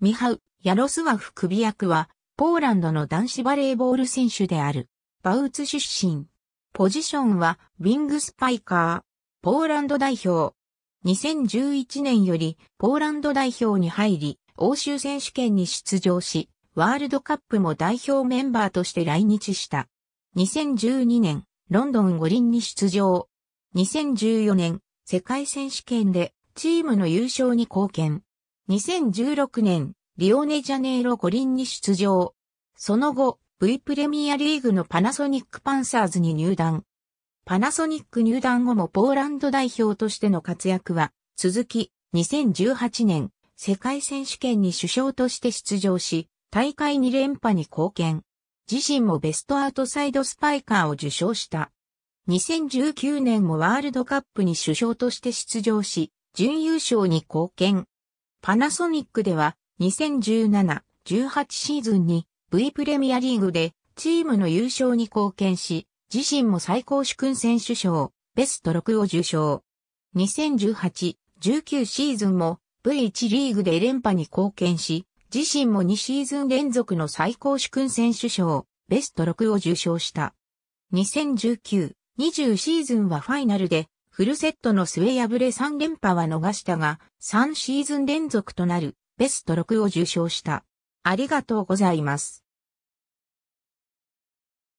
ミハウ・ヤロスワフ・クビクは、ポーランドの男子バレーボール選手である。バウツ出身。ポジションは、ウィングスパイカー。ポーランド代表。2011年より、ポーランド代表に入り、欧州選手権に出場し、ワールドカップも代表メンバーとして来日した。2012年、ロンドン五輪に出場。2014年、世界選手権でチームの優勝に貢献。2016年、リオネジャネイロ五輪に出場。その後、V プレミアリーグのパナソニックパンサーズに入団。パナソニック入団後もポーランド代表としての活躍は、続き、2018年、世界選手権に首相として出場し、大会2連覇に貢献。自身もベストアウトサイドスパイカーを受賞した。2019年もワールドカップに首相として出場し、準優勝に貢献。パナソニックでは2017-18シーズンに V プレミアリーグでチームの優勝に貢献し、自身も最高主君選手賞、ベスト6を受賞。2018-19シーズンも V1 リーグで連覇に貢献し、自身も2シーズン連続の最高主君選手賞、ベスト6を受賞した。2019-20シーズンはファイナルでフルセットの末破れ3連覇は逃したが、3シーズン連続となるベスト6を受賞した。ありがとうございます。